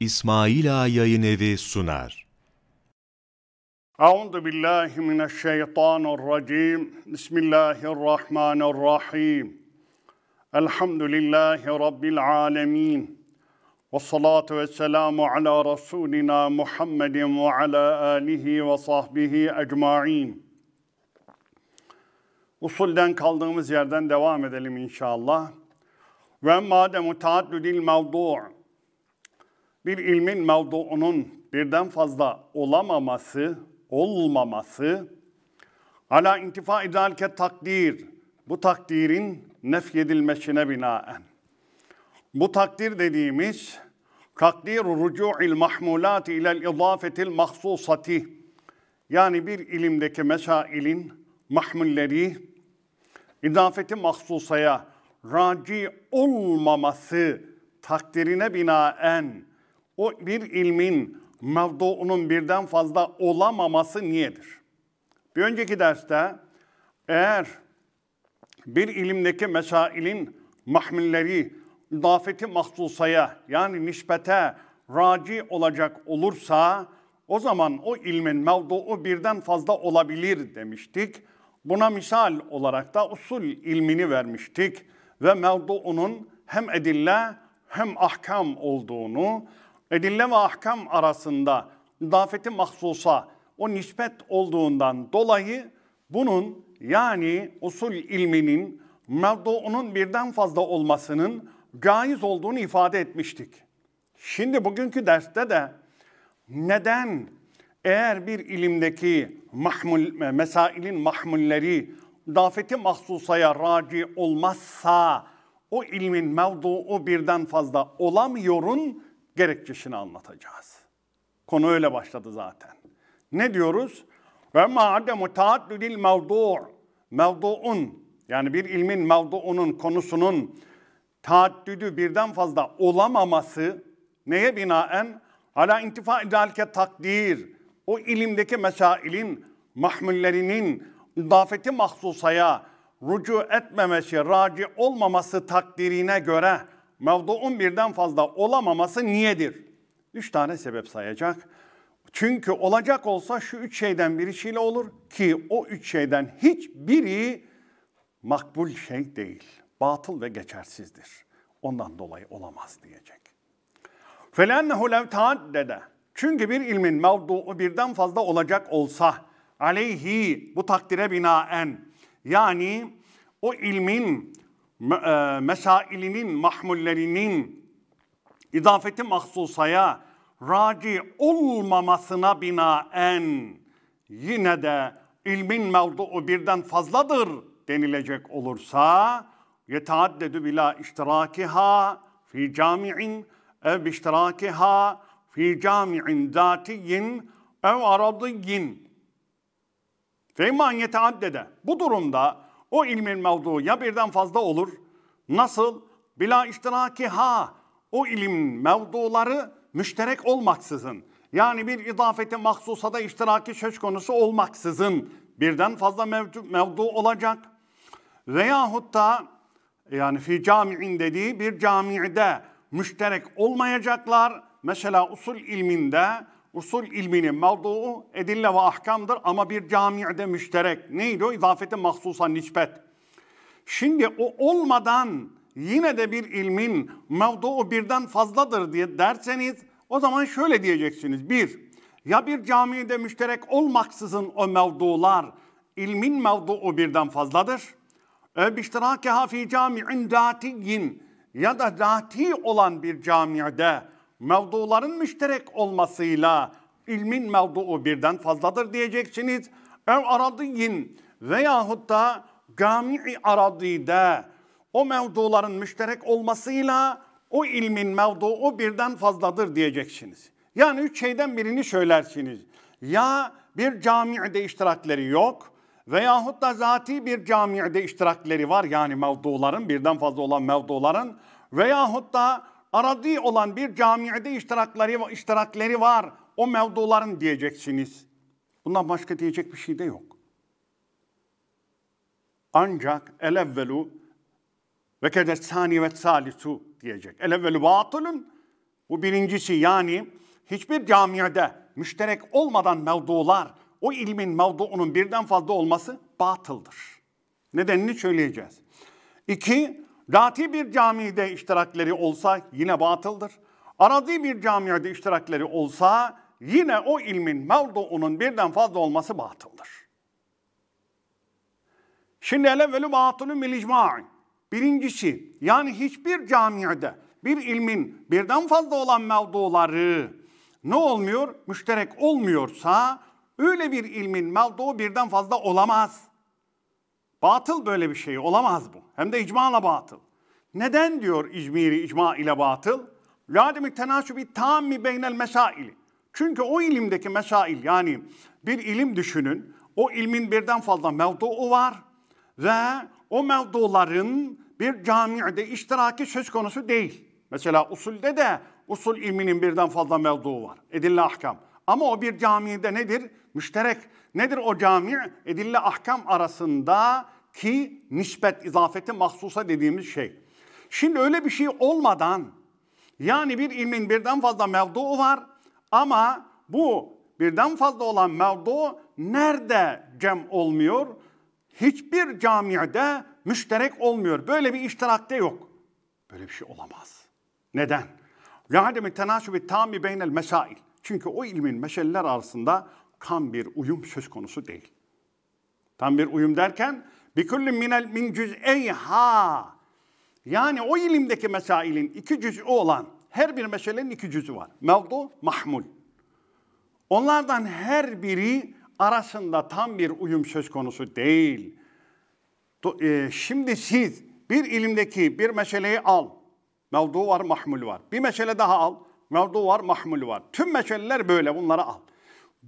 İsmaila Yayın Evi sunar. Euzu billahi mineşşeytanirracim. Bismillahirrahmanirrahim. Elhamdülillahi rabbil alamin. Ve salatu ve selamu ala Rasulina Muhammedin ve ala alihi ve sahbihi ecmaîn. Usulden kaldığımız yerden devam edelim inşallah. Ve madem taaddudil mevdu' bir ilmin mevduunun birden fazla olamaması, olmaması, ala intifa idalke takdir, bu takdirin nefyedilmesine binaen. Bu takdir dediğimiz, takdir rücu'il mahmulati ilel idafetil mahsusati, yani bir ilimdeki mesailin mahmulleri, idafeti mahsusaya raci olmaması takdirine binaen o bir ilmin mevduunun birden fazla olamaması niyedir? Bir önceki derste eğer bir ilimdeki mesailin mahmilleri idafeti mahsusaya yani nispete raci olacak olursa o zaman o ilmin mevduu birden fazla olabilir demiştik. Buna misal olarak da usul ilmini vermiştik ve mevduunun hem edille hem ahkam olduğunu Edille ve ahkam arasında idafeti mahsusa o nispet olduğundan dolayı bunun yani usul ilminin mevduunun birden fazla olmasının caiz olduğunu ifade etmiştik. Şimdi bugünkü derste de neden eğer bir ilimdeki mahmul, mesailin mahmulleri dafeti mahsusaya raci olmazsa o ilmin mevduu birden fazla olamıyorun gerekçesini anlatacağız. Konu öyle başladı zaten. Ne diyoruz? Ve mademu taaddudil mevdu' mevdu'un yani bir ilmin mevdu'unun konusunun taaddüdü birden fazla olamaması neye binaen? Hala intifa idalke takdir. O ilimdeki mesailin, mahmullerinin idafeti mahsusaya rücu etmemesi, raci olmaması takdirine göre mevduun birden fazla olamaması niyedir? Üç tane sebep sayacak. Çünkü olacak olsa şu üç şeyden birisiyle olur ki o üç şeyden hiçbiri makbul şey değil. Batıl ve geçersizdir. Ondan dolayı olamaz diyecek. فَلَنَّهُ لَوْ تَعَدَّدَ Çünkü bir ilmin mevduu birden fazla olacak olsa aleyhi bu takdire binaen yani o ilmin e, mesailinin, mahmullerinin idafeti mahsusaya raci olmamasına binaen yine de ilmin mevduu birden fazladır denilecek olursa yetaaddedü bila iştirakiha fi cami'in ev iştirakiha fi cami'in zatiyin ev aradiyin. Feyman yetaaddede. Bu durumda o ilmin mevdu ya birden fazla olur. Nasıl? Bila iştiraki ha. O ilim mevduları müşterek olmaksızın. Yani bir idafeti da iştiraki söz konusu olmaksızın birden fazla mevdu, mevdu olacak. Veyahut da yani fi camiin dediği bir camide müşterek olmayacaklar. Mesela usul ilminde usul ilminin mevduu edille ve ahkamdır ama bir camiide müşterek. Neydi o? İzafete mahsusa nispet. Şimdi o olmadan yine de bir ilmin mevduu birden fazladır diye derseniz o zaman şöyle diyeceksiniz. Bir, ya bir camide müşterek olmaksızın o mevdular ilmin mevduu birden fazladır. E, Biştirakeha fi cami'in datiyin ya da dati olan bir camide mevduların müşterek olmasıyla ilmin mevduu birden fazladır diyeceksiniz. Ev aradiyin veyahut da gami aradide o mevduların müşterek olmasıyla o ilmin mevduu birden fazladır diyeceksiniz. Yani üç şeyden birini söylersiniz. Ya bir camiide iştirakleri yok veyahut da zati bir camiide iştirakleri var. Yani mevduların birden fazla olan mevduların veyahut da aradi olan bir camiede iştirakları, iştirakleri var. O mevduların diyeceksiniz. Bundan başka diyecek bir şey de yok. Ancak el evvelu ve keder sani ve salisu diyecek. El evvelu batılın bu birincisi yani hiçbir camiede müşterek olmadan mevdular, o ilmin mevduunun birden fazla olması batıldır. Nedenini söyleyeceğiz. İki, Rati bir camide iştirakleri olsa yine batıldır. Aradi bir camiada iştirakleri olsa yine o ilmin mevduunun birden fazla olması batıldır. Şimdi ele velü batılü milicma'i. Birincisi yani hiçbir camiada bir ilmin birden fazla olan mevduları ne olmuyor? Müşterek olmuyorsa öyle bir ilmin mevdu birden fazla olamaz. Batıl böyle bir şey olamaz bu. Hem de ile batıl. Neden diyor İzmir'i icma ile batıl? Lâdemi tenasubi tammi beynel mesaili. Çünkü o ilimdeki mesail yani bir ilim düşünün. O ilmin birden fazla mevduu var ve o mevduların bir camiide iştiraki söz konusu değil. Mesela usulde de usul ilminin birden fazla mevduu var. Edille ahkam. Ama o bir camide nedir? Müşterek. Nedir o cami? Edille ahkam arasında ki nispet, izafeti mahsusa dediğimiz şey. Şimdi öyle bir şey olmadan yani bir ilmin birden fazla mevduu var ama bu birden fazla olan mevdu nerede cem olmuyor? Hiçbir camiada müşterek olmuyor. Böyle bir iştirakte yok. Böyle bir şey olamaz. Neden? لَعَدَمِ تَنَاشُبِ تَامِ بَيْنَ mesail. Çünkü o ilmin meşeleler arasında tam bir uyum söz konusu değil. Tam bir uyum derken bir kulli minel min ha. yani o ilimdeki mesailin iki cüz'ü olan her bir meselenin iki cüz'ü var. Mevdu, mahmul. Onlardan her biri arasında tam bir uyum söz konusu değil. E, şimdi siz bir ilimdeki bir meseleyi al. Mevdu var, mahmul var. Bir mesele daha al. Mevdu var, mahmul var. Tüm meseleler böyle bunları al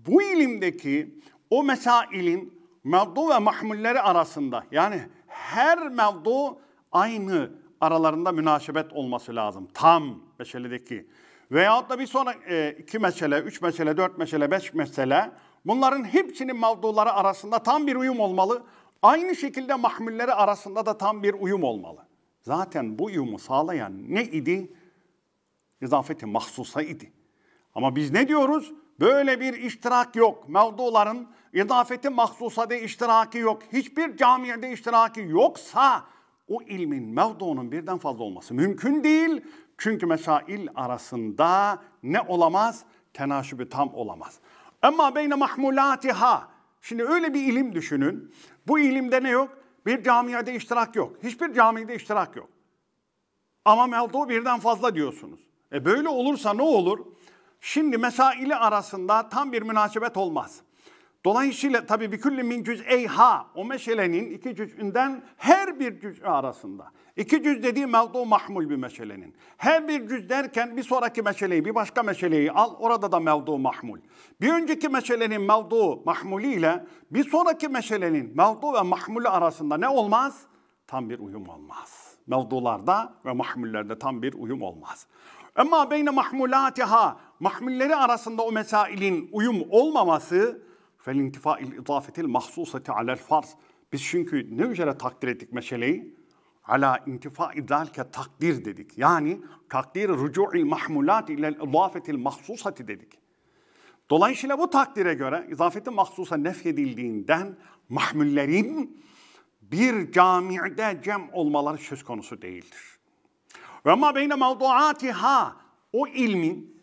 bu ilimdeki o mesailin mevdu ve mahmulleri arasında yani her mevdu aynı aralarında münasebet olması lazım. Tam meseledeki. Veyahut da bir sonra e, iki mesele, üç mesele, dört mesele, beş mesele bunların hepsinin mevduları arasında tam bir uyum olmalı. Aynı şekilde mahmulleri arasında da tam bir uyum olmalı. Zaten bu uyumu sağlayan ne idi? İzafeti mahsusa idi. Ama biz ne diyoruz? Böyle bir iştirak yok. Mevduların idafeti mahsusade iştiraki yok. Hiçbir camiyede iştiraki yoksa o ilmin mevduunun birden fazla olması mümkün değil. Çünkü mesail arasında ne olamaz? Tenaşübü tam olamaz. Ama beyne mahmulatiha. Şimdi öyle bir ilim düşünün. Bu ilimde ne yok? Bir camiyede iştirak yok. Hiçbir camide iştirak yok. Ama mevdu birden fazla diyorsunuz. E böyle olursa ne olur? Şimdi mesaili arasında tam bir münasebet olmaz. Dolayısıyla tabi bir külli min cüz eyha o meselenin iki cüzünden her bir cüz arasında. İki cüz dediği mevdu mahmul bir meselenin. Her bir cüz derken bir sonraki meseleyi bir başka meseleyi al orada da mevdu mahmul. Bir önceki meselenin mevdu mahmuli ile bir sonraki meselenin mevdu ve mahmulü arasında ne olmaz? Tam bir uyum olmaz. Mevdularda ve mahmullerde tam bir uyum olmaz. Ama beyne mahmulatiha mahmilleri arasında o mesailin uyum olmaması fel intifail idafetil mahsusati alel farz. Biz çünkü ne üzere takdir ettik meseleyi? Ala intifa idalke takdir dedik. Yani takdir rücu'il mahmulat ile idafetil mahsusati dedik. Dolayısıyla bu takdire göre izafeti mahsusa nefyedildiğinden mahmullerin bir camiide cem olmaları söz konusu değildir. Ve ma beyne mevduatiha o ilmin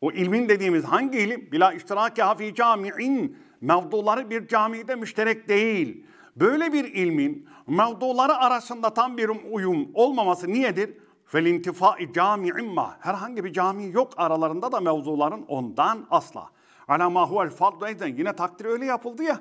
o ilmin dediğimiz hangi ilim? Bila iştiraki hafi camiin. Mevduları bir camide müşterek değil. Böyle bir ilmin mevduları arasında tam bir uyum olmaması niyedir? Felintifai ma? Herhangi bir cami yok aralarında da mevzuların ondan asla. Ala ma huvel fardu yine takdir öyle yapıldı ya.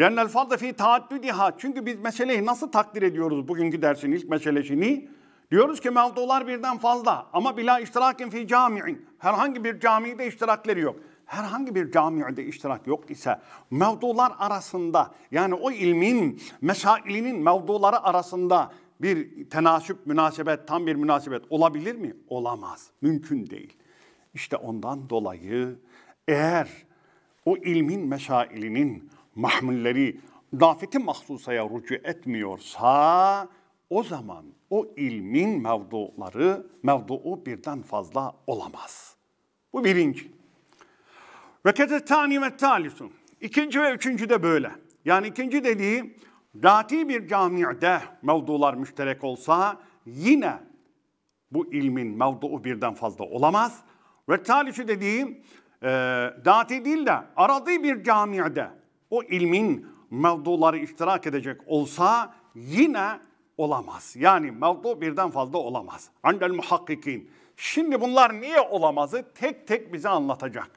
Lennel fardu fi taaddüdiha. Çünkü biz meseleyi nasıl takdir ediyoruz bugünkü dersin ilk meselesini? Diyoruz ki mevdular birden fazla ama bila iştirakin fi camiin. Herhangi bir camide iştirakleri yok. Herhangi bir camiide iştirak yok ise mevdular arasında yani o ilmin mesailinin mevduları arasında bir tenasüp, münasebet, tam bir münasebet olabilir mi? Olamaz. Mümkün değil. İşte ondan dolayı eğer o ilmin mesailinin mahmulleri, dafeti mahsusaya rücu etmiyorsa o zaman o ilmin mevduları, mevduu birden fazla olamaz. Bu birinci. Ve ketetani ve talisun. İkinci ve üçüncü de böyle. Yani ikinci dediği dati bir camide mevdular müşterek olsa yine bu ilmin mevduu birden fazla olamaz. Ve talisu dediğim e, dati değil de aradığı bir camiide o ilmin mevduları iştirak edecek olsa yine olamaz. Yani mevdu birden fazla olamaz. Andel muhakkikin. Şimdi bunlar niye olamazı tek tek bize anlatacak.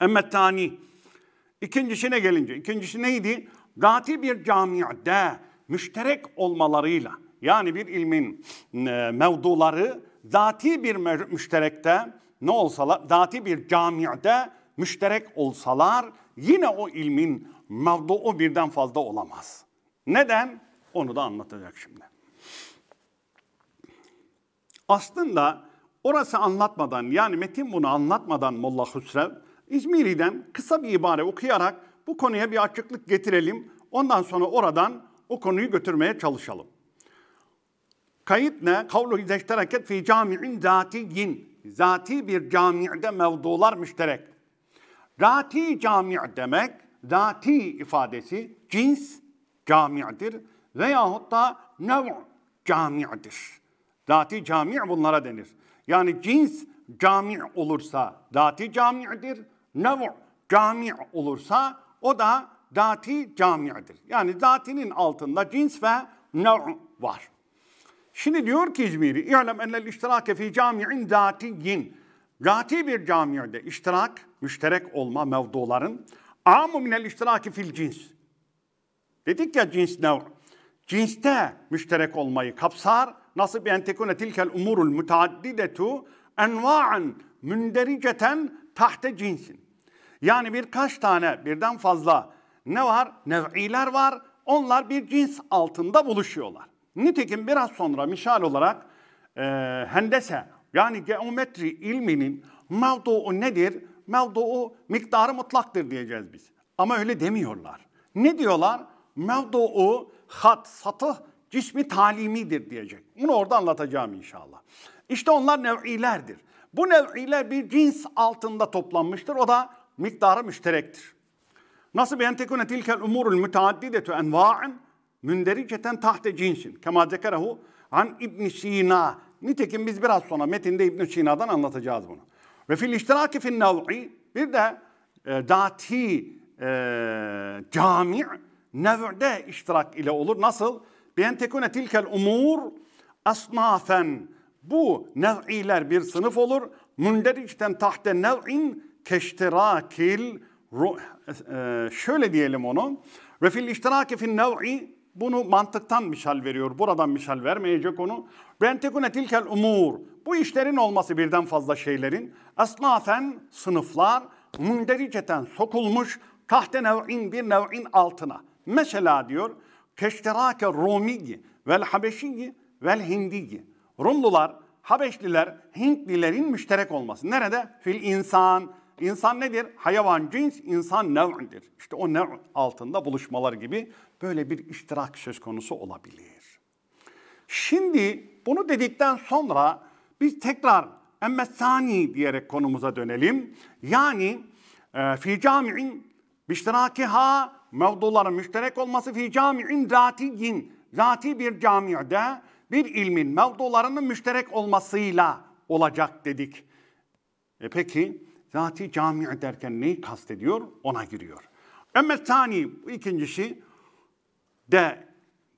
Emmettani. İkincisine gelince, ikincisi neydi? Gati bir camiade müşterek olmalarıyla yani bir ilmin e, mevduları zati bir müşterekte ne olsalar, zati bir camiade müşterek olsalar yine o ilmin mevduu birden fazla olamaz. Neden? Onu da anlatacak şimdi. Aslında orası anlatmadan yani metin bunu anlatmadan Molla Hüsrev İzmir'den kısa bir ibare okuyarak bu konuya bir açıklık getirelim. Ondan sonra oradan o konuyu götürmeye çalışalım. Kayıt ne? Kavlu hizeştereket fi cami'in zatiyin. Zati bir cami'de mevdular müşterek. Zati cami' demek, zati ifadesi cins cami'dir veyahut da nev cami'dir. Zati cami' bunlara denir. Yani cins cami' olursa dati cami'dir. Nev cami' olursa o da dati cami'dir. Yani zatinin altında cins ve nev var. Şimdi diyor ki İzmiri, İ'lem ennel iştirake fi cami'in zatiyin. Zati bir cami'de iştirak, müşterek olma mevduların. Amu minel iştiraki fil cins. Dedik ya cins nev cinste müşterek olmayı kapsar. Nasıl bir tekune tilkel umurul müteaddidetu enva'an mündericeten tahte cinsin. Yani birkaç tane birden fazla ne var? Nev'iler var. Onlar bir cins altında buluşuyorlar. Nitekim biraz sonra misal olarak e, hendese yani geometri ilminin mevduu nedir? Mevduu miktarı mutlaktır diyeceğiz biz. Ama öyle demiyorlar. Ne diyorlar? Mevduu hat, satıh cismi talimidir diyecek. Bunu orada anlatacağım inşallah. İşte onlar nev'ilerdir. Bu nev'iler bir cins altında toplanmıştır. O da miktarı müşterektir. Nasıl en tekune tilkel umurul müteaddidetu enva'in mündericeten tahte cinsin. Kema zekerehu an ibn Sina. Nitekim biz biraz sonra metinde ibn Sina'dan anlatacağız bunu. Ve fil iştiraki fil nev'i bir de e, dati e, cami' nev'de iştirak ile olur. Nasıl? Bientekune tilkel umur asnafen. Bu nev'iler bir sınıf olur. Mündericten tahte nev'in keştirakil ruh. E, şöyle diyelim onu. Ve fil iştiraki fil nev'i bunu mantıktan misal veriyor. Buradan misal vermeyecek onu. Bentekune tilkel umur. Bu işlerin olması birden fazla şeylerin. Esnafen sınıflar mündericeten sokulmuş tahte nev'in bir nev'in altına. Mesela diyor keşterake Romiyi vel Habeşiyi vel Hindigi, Rumlular, Habeşliler, Hintlilerin müşterek olması. Nerede? Fil insan. İnsan nedir? Hayvan, cins, insan nev'dir. İşte o nev' altında buluşmalar gibi böyle bir iştirak söz konusu olabilir. Şimdi bunu dedikten sonra biz tekrar emmesani diyerek konumuza dönelim. Yani e, fi cami'in biştirakiha mevduların müşterek olması fi cami'in zatiyin, zati bir camiada bir ilmin mevdularının müşterek olmasıyla olacak dedik. E peki zati cami derken neyi kastediyor? Ona giriyor. Emme tani ikincisi de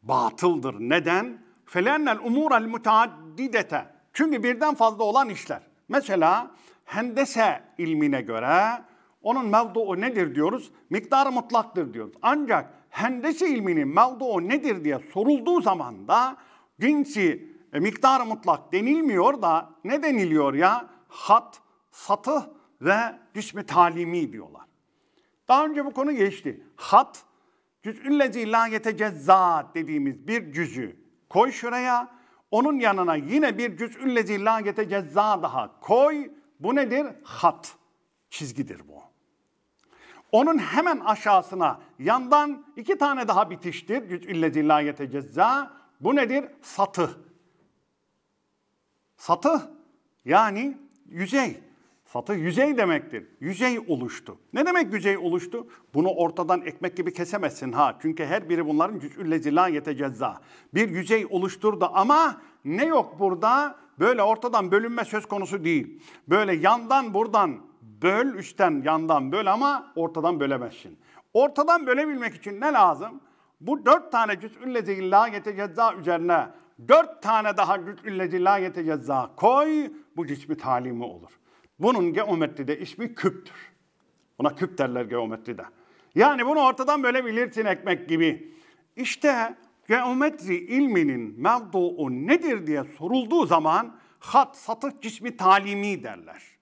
batıldır. Neden? Felennel umurel mutaaddidete. Çünkü birden fazla olan işler. Mesela hendese ilmine göre onun mevduu nedir diyoruz? Miktarı mutlaktır diyoruz. Ancak hendese ilminin mevduu nedir diye sorulduğu zaman da cinsi e, miktarı mutlak denilmiyor da ne deniliyor ya? Hat, satı ve cismi talimi diyorlar. Daha önce bu konu geçti. Hat, cüz'üllezi la yetecezza dediğimiz bir cüzü koy şuraya. Onun yanına yine bir cüz'üllezi la yetecezza daha koy. Bu nedir? Hat. Çizgidir bu. Onun hemen aşağısına yandan iki tane daha bitiştir. Güç illezi la yetecezza. Bu nedir? Satı. Satı yani yüzey. Satı yüzey demektir. Yüzey oluştu. Ne demek yüzey oluştu? Bunu ortadan ekmek gibi kesemezsin ha. Çünkü her biri bunların cüz'üllezi la yetecezza. Bir yüzey oluşturdu ama ne yok burada? Böyle ortadan bölünme söz konusu değil. Böyle yandan buradan Böl üçten yandan böl ama ortadan bölemezsin. Ortadan bölebilmek için ne lazım? Bu dört tane cüz'ülle zilla yetecezza üzerine dört tane daha cüz'ülle zilla yetecezza koy. Bu cismi talimi olur. Bunun geometride ismi küptür. Buna küp derler geometride. Yani bunu ortadan bölebilirsin ekmek gibi. İşte geometri ilminin mevduu nedir diye sorulduğu zaman hat, satık cismi talimi derler.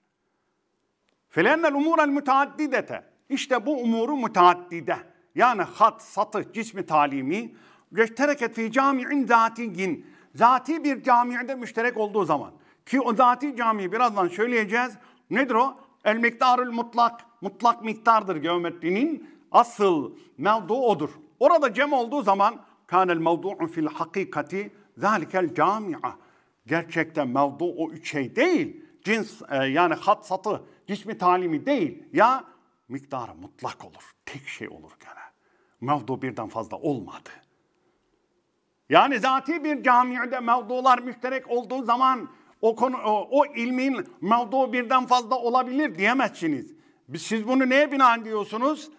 Felennel umura müteaddidete. İşte bu umuru müteaddide. Yani hat, satı, cismi talimi. Geçtereket fi cami'in gin. Zati bir camiada müşterek olduğu zaman. Ki o zati camiyi birazdan söyleyeceğiz. Nedir o? El miktarul mutlak. Mutlak miktardır geometrinin. Asıl mevdu odur. Orada cem olduğu zaman kan el mevdu'u fil hakikati zalikel cami'a. Gerçekten mevdu o üç şey değil cins e, yani hat satı cismi talimi değil ya miktarı mutlak olur. Tek şey olur gene. Mevdu birden fazla olmadı. Yani zati bir camiada mevdular müşterek olduğu zaman o konu o, o ilmin mevdu birden fazla olabilir diyemezsiniz. Siz bunu neye binaen diyorsunuz?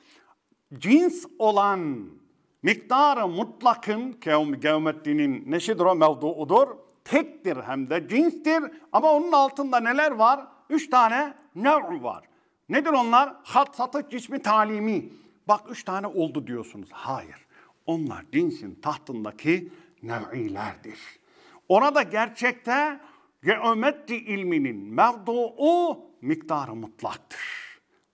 Cins olan miktarı mutlakın geometrinin neşidir o mevduudur tektir hem de cinstir ama onun altında neler var? Üç tane nev'u var. Nedir onlar? Hat, satı, cismi, talimi. Bak üç tane oldu diyorsunuz. Hayır. Onlar cinsin tahtındaki nev'ilerdir. Orada gerçekte geometri ilminin mevduu miktarı mutlaktır.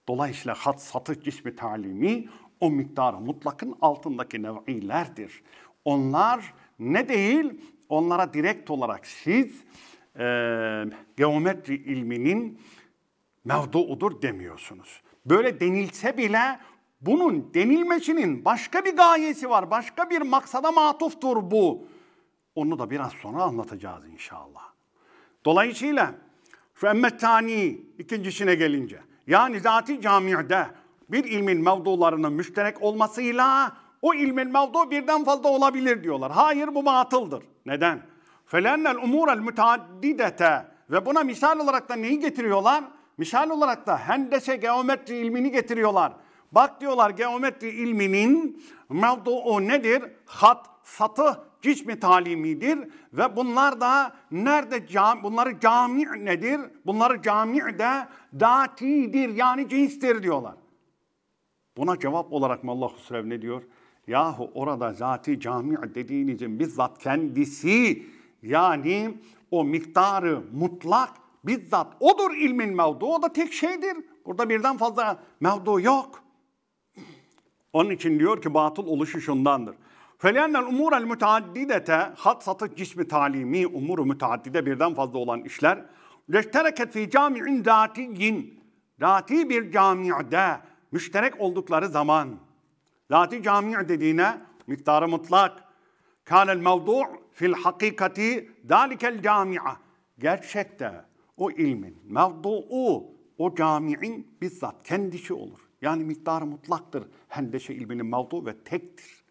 Dolayısıyla hat, satı, cismi, talimi o miktarı mutlakın altındaki nev'ilerdir. Onlar ne değil? onlara direkt olarak siz e, geometri ilminin mevduudur demiyorsunuz. Böyle denilse bile bunun denilmesinin başka bir gayesi var, başka bir maksada matuftur bu. Onu da biraz sonra anlatacağız inşallah. Dolayısıyla şu emmetani ikincisine gelince yani zati camiada bir ilmin mevdularının müşterek olmasıyla o ilmin mevdu birden fazla olabilir diyorlar. Hayır bu batıldır. Neden? Felennel umurel müteaddidete ve buna misal olarak da neyi getiriyorlar? Misal olarak da hendese geometri ilmini getiriyorlar. Bak diyorlar geometri ilminin mevdu o nedir? Hat, satı, cismi talimidir ve bunlar da nerede cam, bunları cami nedir? Bunları cami de datidir yani cinstir diyorlar. Buna cevap olarak mı Allah Hüsrev ne diyor? Yahu orada zati cami dediğinizin bizzat kendisi yani o miktarı mutlak bizzat odur ilmin mevdu. O da tek şeydir. Burada birden fazla mevdu yok. Onun için diyor ki batıl oluşu şundandır. فَلَيَنَّ الْاُمُورَ الْمُتَعَدِّدَةَ Hatsatı cismi talimi, umuru müteaddide birden fazla olan işler. لَشْتَرَكَتْ فِي camiin ذَاتِيِّنْ Zati bir camiada müşterek oldukları zaman Zati cami dediğine miktarı mutlak. Kânel mevdu' fil hakikati dâlikel cami'a. Gerçekte o ilmin mevdu'u o cami'in bizzat kendisi olur. Yani miktarı mutlaktır. Hendeşe ilminin mevdu ve tektir.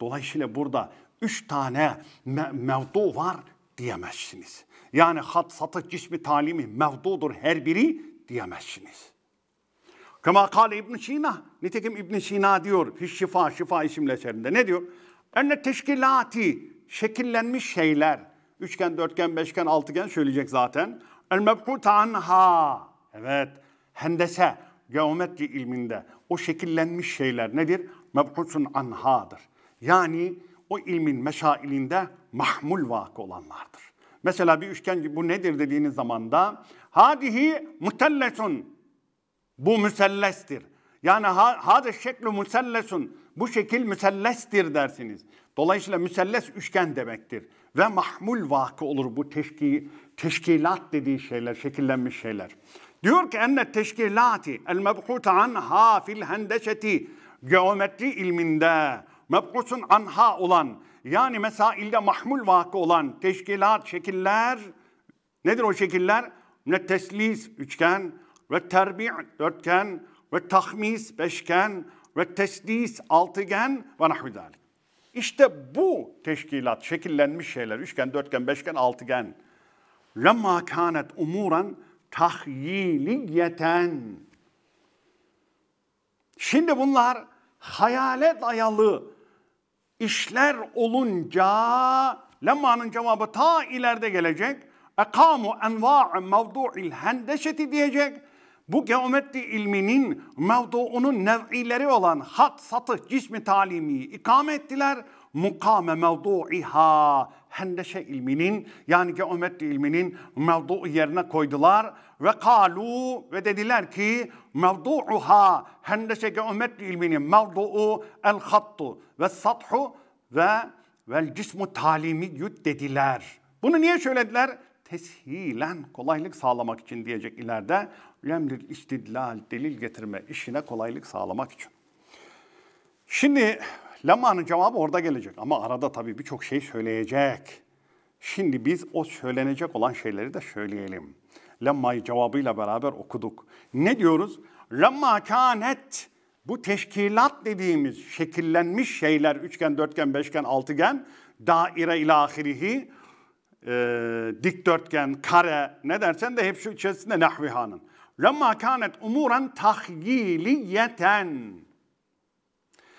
Dolayısıyla burada üç tane me- mevdu var diyemezsiniz. Yani hat, satı, cismi, talimi mevdudur her biri diyemezsiniz. Kema kal İbn Sina. Nitekim İbn Sina diyor Fiş Şifa Şifa isimli eserinde. Ne diyor? Enne teşkilati şekillenmiş şeyler. Üçgen, dörtgen, beşgen, altıgen söyleyecek zaten. El mebhut anha. Evet. Hendese, geometri ilminde o şekillenmiş şeyler nedir? Mebhutun anhadır. Yani o ilmin meşailinde mahmul vak olanlardır. Mesela bir üçgen bu nedir dediğiniz zaman da hadihi mutelletun bu müsellestir. Yani hadi şekli müsellesun. Bu şekil müsellestir dersiniz. Dolayısıyla müselles üçgen demektir. Ve mahmul vakı olur bu teşki, teşkilat dediği şeyler, şekillenmiş şeyler. Diyor ki enne teşkilati el mebhuta anha fil hendeşeti geometri ilminde mebhusun anha olan yani mesailde mahmul vakı olan teşkilat, şekiller nedir o şekiller? Ne teslis, üçgen, ve terbi' dörtgen ve tahmis beşgen ve teslis altıgen ve nahvi İşte bu teşkilat şekillenmiş şeyler üçgen, dörtgen, beşgen, altıgen. Lemma kanet umuran tahyiliyeten. Şimdi bunlar hayale dayalı işler olunca lemmanın cevabı ta ileride gelecek. Ekamu enva'u mevdu'il hendeşeti diyecek bu geometri ilminin mevduunun nev'ileri olan hat, satış, cismi talimi ikame ettiler. Mukame mevdu'iha hendeşe ilminin yani geometri ilminin mevdu'u yerine koydular. Ve kalu ve dediler ki mevdu'uha hendeşe geometri ilminin mevdu'u el hattu ve sathu ve vel cismu talimiyyut dediler. Bunu niye söylediler? teshilen kolaylık sağlamak için diyecek ileride lemlil istidlal delil getirme işine kolaylık sağlamak için. Şimdi lemanın cevabı orada gelecek ama arada tabii birçok şey söyleyecek. Şimdi biz o söylenecek olan şeyleri de söyleyelim. Lemma'yı cevabıyla beraber okuduk. Ne diyoruz? Lemma kânet bu teşkilat dediğimiz şekillenmiş şeyler üçgen, dörtgen, beşgen, altıgen daire ilahirihi e, dikdörtgen, kare ne dersen de hepsi içerisinde nahvihanın. Lemma kânet umuran tahyiliyeten.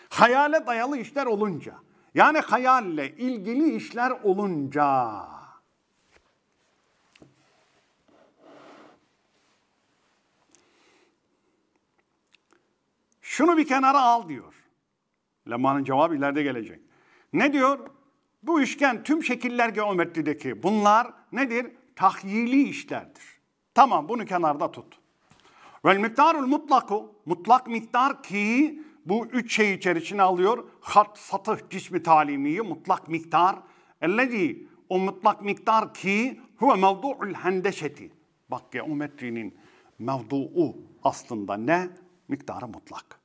Hayale dayalı işler olunca. Yani hayalle ilgili işler olunca. Şunu bir kenara al diyor. Lemma'nın cevabı ileride gelecek. Ne diyor? Bu üçgen tüm şekiller geometrideki bunlar nedir? Tahyili işlerdir. Tamam bunu kenarda tut. Vel miktarul mutlaku, mutlak miktar ki bu üç şey içerisine alıyor. Hat, satıh, cismi talimiyi, mutlak miktar. Ellezi, o mutlak miktar ki huve mevdu'ul hendeşeti. Bak geometrinin mevdu'u aslında ne? Miktarı mutlak.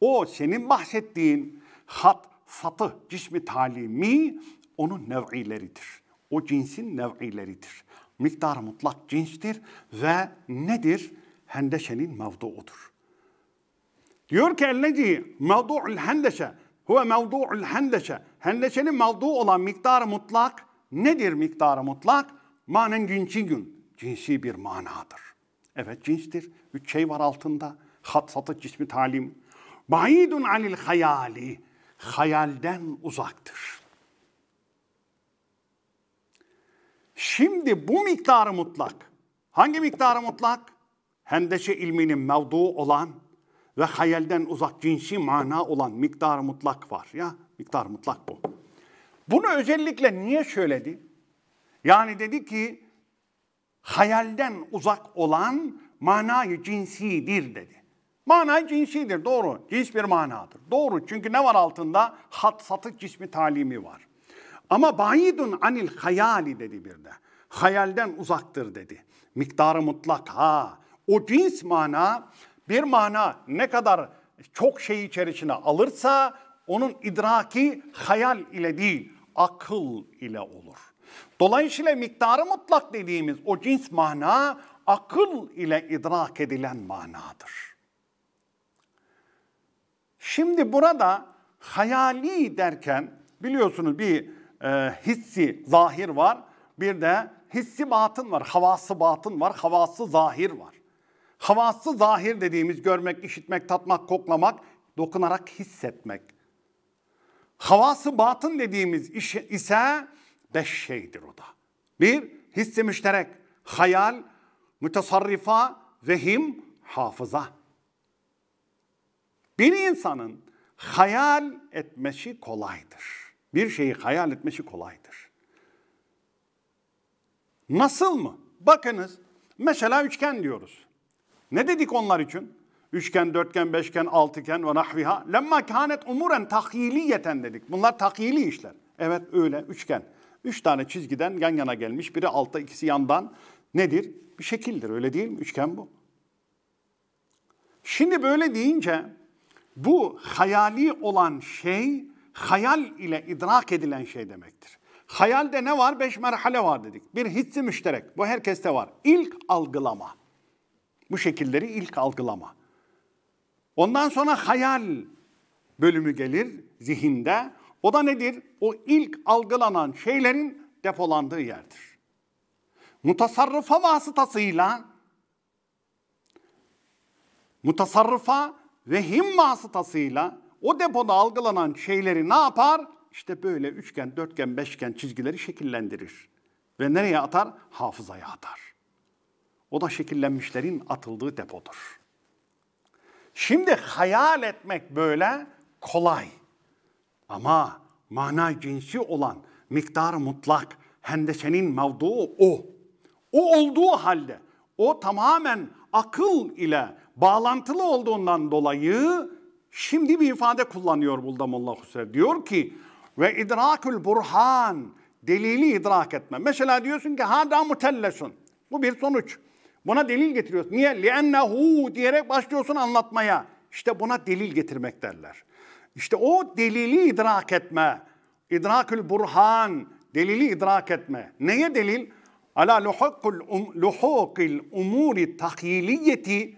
O senin bahsettiğin hat, satı, cismi talimi onun nev'ileridir. O cinsin nev'ileridir. Miktar mutlak cinstir ve nedir? Hendeşenin mevduudur. Diyor ki ellezi mevdu'ul hendeşe huve mevdu'ul hendeşe. Hendeşenin mevdu olan miktar mutlak nedir miktar mutlak? Manen cinsi gün. Cinsi bir manadır. Evet cinstir. Üç şey var altında. Hat, satı, cismi, talim. Baidun anil hayali hayalden uzaktır. Şimdi bu miktarı mutlak, hangi miktarı mutlak? Hendeşe ilminin mevdu olan ve hayalden uzak cinsi mana olan miktarı mutlak var ya. Miktar mutlak bu. Bunu özellikle niye söyledi? Yani dedi ki hayalden uzak olan manayı cinsidir dedi. Mana cinsidir, doğru. Cins bir manadır. Doğru çünkü ne var altında? Hat satık cismi talimi var. Ama bayidun anil hayali dedi bir de. Hayalden uzaktır dedi. Miktarı mutlak ha. O cins mana bir mana ne kadar çok şey içerisine alırsa onun idraki hayal ile değil akıl ile olur. Dolayısıyla miktarı mutlak dediğimiz o cins mana akıl ile idrak edilen manadır. Şimdi burada hayali derken biliyorsunuz bir e, hissi zahir var. Bir de hissi batın var. Havası batın var. Havası zahir var. Havası zahir dediğimiz görmek, işitmek, tatmak, koklamak, dokunarak hissetmek. Havası batın dediğimiz iş ise beş şeydir o da. Bir, hissi müşterek, hayal, mütesarrifa, vehim, hafıza. Bir insanın hayal etmesi kolaydır. Bir şeyi hayal etmesi kolaydır. Nasıl mı? Bakınız mesela üçgen diyoruz. Ne dedik onlar için? Üçgen, dörtgen, beşgen, altıgen ve nahviha. Lemma kânet umuren tahyiliyeten dedik. Bunlar tahyili işler. Evet öyle üçgen. Üç tane çizgiden yan yana gelmiş. Biri altta ikisi yandan. Nedir? Bir şekildir öyle değil mi? Üçgen bu. Şimdi böyle deyince bu hayali olan şey, hayal ile idrak edilen şey demektir. Hayalde ne var? Beş merhale var dedik. Bir hissi müşterek. Bu herkeste var. İlk algılama. Bu şekilleri ilk algılama. Ondan sonra hayal bölümü gelir zihinde. O da nedir? O ilk algılanan şeylerin depolandığı yerdir. Mutasarrıfa vasıtasıyla mutasarrıfa vehim vasıtasıyla o depoda algılanan şeyleri ne yapar? İşte böyle üçgen, dörtgen, beşgen çizgileri şekillendirir. Ve nereye atar? Hafızaya atar. O da şekillenmişlerin atıldığı depodur. Şimdi hayal etmek böyle kolay. Ama mana cinsi olan miktar mutlak, hendesenin mevduğu o. O olduğu halde, o tamamen akıl ile bağlantılı olduğundan dolayı şimdi bir ifade kullanıyor Buldamullah Husrev. Diyor ki ve idrakül burhan delili idrak etme. Mesela diyorsun ki hada mutellesun. Bu bir sonuç. Buna delil getiriyorsun. Niye? Liennehu diyerek başlıyorsun anlatmaya. İşte buna delil getirmek derler. İşte o delili idrak etme. İdrakül burhan. Delili idrak etme. Neye delil? Ala luhukul um, luhukil umuri tahyiliyeti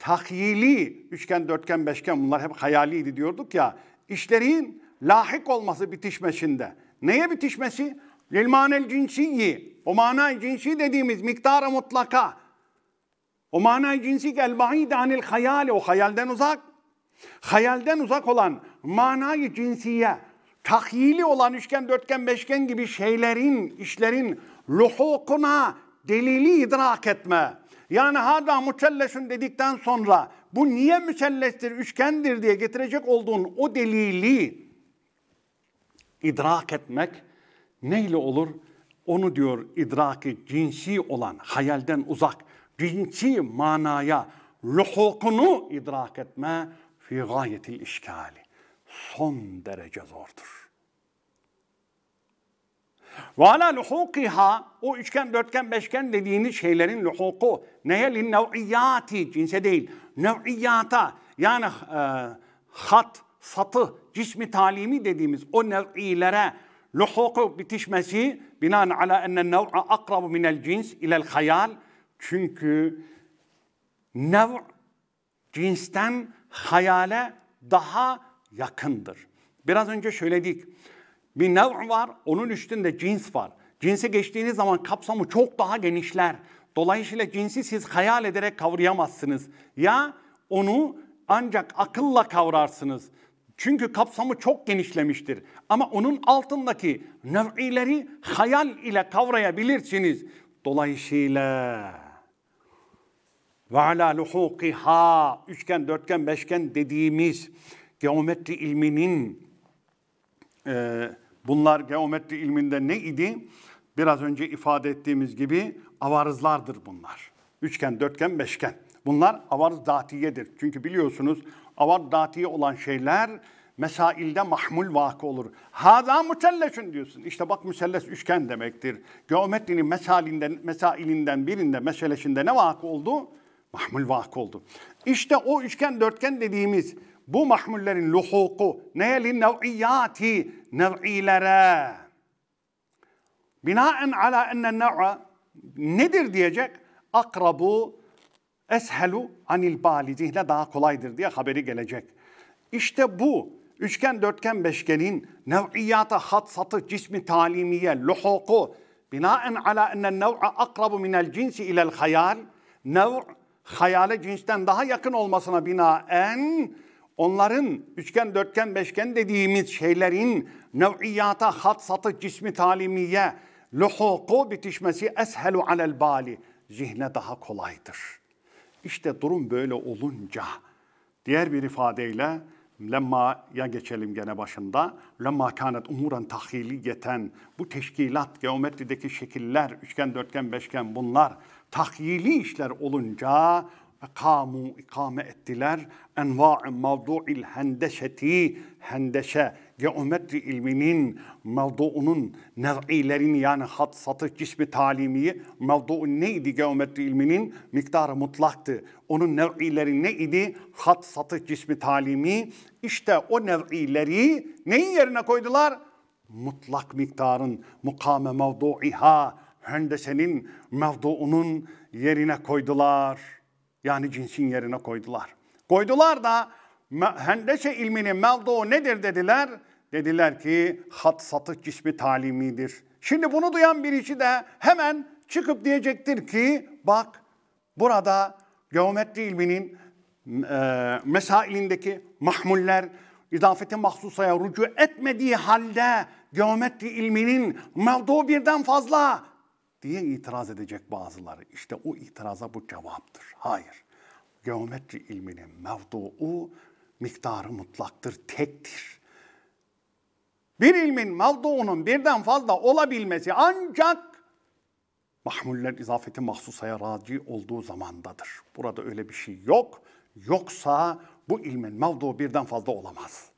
tahyili üçgen, dörtgen, beşgen bunlar hep hayaliydi diyorduk ya. İşlerin lahik olması bitişmesinde. Neye bitişmesi? Lilmanel cinsiyi. O manay cinsi dediğimiz miktara mutlaka. O manay cinsi el bahide anil hayali. O hayalden uzak. Hayalden uzak olan manayı cinsiye, tahyili olan üçgen, dörtgen, beşgen gibi şeylerin, işlerin luhukuna delili idrak etme. Yani hada mükelleşün dedikten sonra bu niye mükellestir, üçgendir diye getirecek olduğun o delili idrak etmek neyle olur? Onu diyor idraki cinsi olan, hayalden uzak, cinsi manaya luhukunu idrak etme fi gayetil işkali. Son derece zordur. Ve ala luhukiha o üçgen, dörtgen, beşgen dediğiniz şeylerin luhuku neye lin nev'iyati cinse değil. Nev'iyata yani e, hat, satı, cismi talimi dediğimiz o nev'ilere luhuku bitişmesi binaen ala enne nev'a akrabu minel cins ilel hayal. Çünkü nev cinsten hayale daha yakındır. Biraz önce söyledik bir nev var, onun üstünde cins var. Cinsi geçtiğiniz zaman kapsamı çok daha genişler. Dolayısıyla cinsi siz hayal ederek kavrayamazsınız. Ya onu ancak akılla kavrarsınız. Çünkü kapsamı çok genişlemiştir. Ama onun altındaki nev'ileri hayal ile kavrayabilirsiniz. Dolayısıyla ve ala luhukiha üçgen, dörtgen, beşgen dediğimiz geometri ilminin e, bunlar geometri ilminde ne idi? Biraz önce ifade ettiğimiz gibi avarızlardır bunlar. Üçgen, dörtgen, beşgen. Bunlar avarız datiyedir. Çünkü biliyorsunuz avarız datiye olan şeyler mesailde mahmul vakı olur. Hada müselleşün diyorsun. İşte bak müselles üçgen demektir. Geometrinin mesailinden, mesailinden birinde, meseleşinde ne vakı oldu? Mahmul vakı oldu. İşte o üçgen dörtgen dediğimiz bu mahmullerin luhuku neye? Nev'iyati nev'ilere. Binaen ala enne nev'a nedir diyecek? Akrabu eshelu anil bali zihle daha kolaydır diye haberi gelecek. İşte bu üçgen, dörtgen, beşgenin nev'iyata, hat, satı, cismi, talimiye, luhuku binaen ala enne nev'a akrabu minel cinsi ilel hayal nev' hayale cinsten daha yakın olmasına binaen onların üçgen, dörtgen, beşgen dediğimiz şeylerin nev'iyata, hat, satı, cismi, talimiye, luhuku bitişmesi eshelu alel bali. Zihne daha kolaydır. İşte durum böyle olunca, diğer bir ifadeyle lemma'ya geçelim gene başında. Lemma kanet umuran tahili tahyiliyeten. Bu teşkilat, geometrideki şekiller, üçgen, dörtgen, beşgen bunlar tahyili işler olunca kamu ikame ettiler. Enva'ı mavdu'il hendeşeti, hendeşe, geometri ilminin mevduunun nev'ilerini yani hat, satır, cismi, talimiyi mevduun neydi geometri ilminin? Miktarı mutlaktı. Onun nev'ileri neydi? Hat, satır, cismi, talimi. İşte o nev'ileri neyin yerine koydular? Mutlak miktarın mukame mevdu'iha hendesenin mevduunun yerine koydular.'' Yani cinsin yerine koydular. Koydular da hendese ilminin mevduğu nedir dediler. Dediler ki hat satık cismi talimidir. Şimdi bunu duyan birisi de hemen çıkıp diyecektir ki bak burada geometri ilminin e, mesailindeki mahmuller izafeti mahsusaya rücu etmediği halde geometri ilminin mevdu birden fazla diye itiraz edecek bazıları. İşte o itiraza bu cevaptır. Hayır. Geometri ilminin mevduu miktarı mutlaktır, tektir. Bir ilmin mevduunun birden fazla olabilmesi ancak mahmuller izafeti mahsusaya raci olduğu zamandadır. Burada öyle bir şey yok. Yoksa bu ilmin mevdu birden fazla olamaz.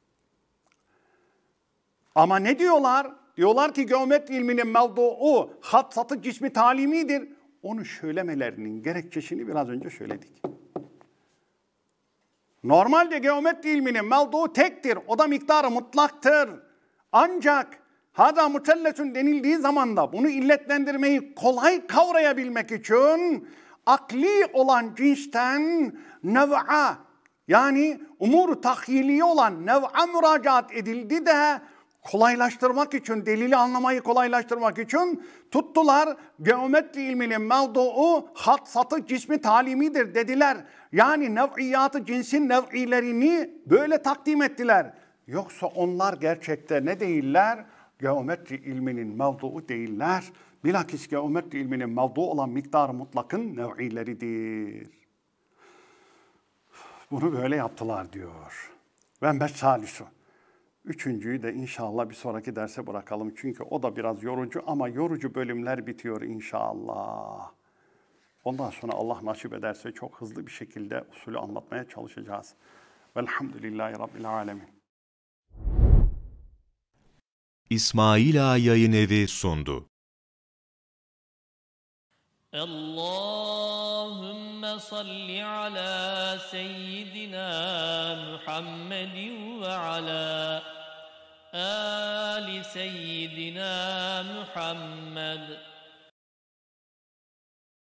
Ama ne diyorlar? diyorlar ki geometri ilminin mevduu hat satık cismi talimidir. Onu söylemelerinin gerekçesini biraz önce söyledik. Normalde geometri ilminin mevduu tektir. O da miktarı mutlaktır. Ancak hada mutellesun denildiği zaman da bunu illetlendirmeyi kolay kavrayabilmek için akli olan cinsten nev'a yani umur tahyili olan nev'a müracaat edildi de kolaylaştırmak için, delili anlamayı kolaylaştırmak için tuttular. Geometri ilminin mevduu hat satı cismi talimidir dediler. Yani nev'iyatı cinsin nev'ilerini böyle takdim ettiler. Yoksa onlar gerçekte ne değiller? Geometri ilminin mevduu değiller. Bilakis geometri ilminin mevdu olan miktar mutlakın nev'ileridir. Bunu böyle yaptılar diyor. Ve mesalisu. Üçüncüyü de inşallah bir sonraki derse bırakalım. Çünkü o da biraz yorucu ama yorucu bölümler bitiyor inşallah. Ondan sonra Allah nasip ederse çok hızlı bir şekilde usulü anlatmaya çalışacağız. Velhamdülillahi Rabbil Alemin. İsmail Ağa Yayın Evi sundu. Allahümme salli ala seyyidina Muhammedin ve ala آل سيدنا محمد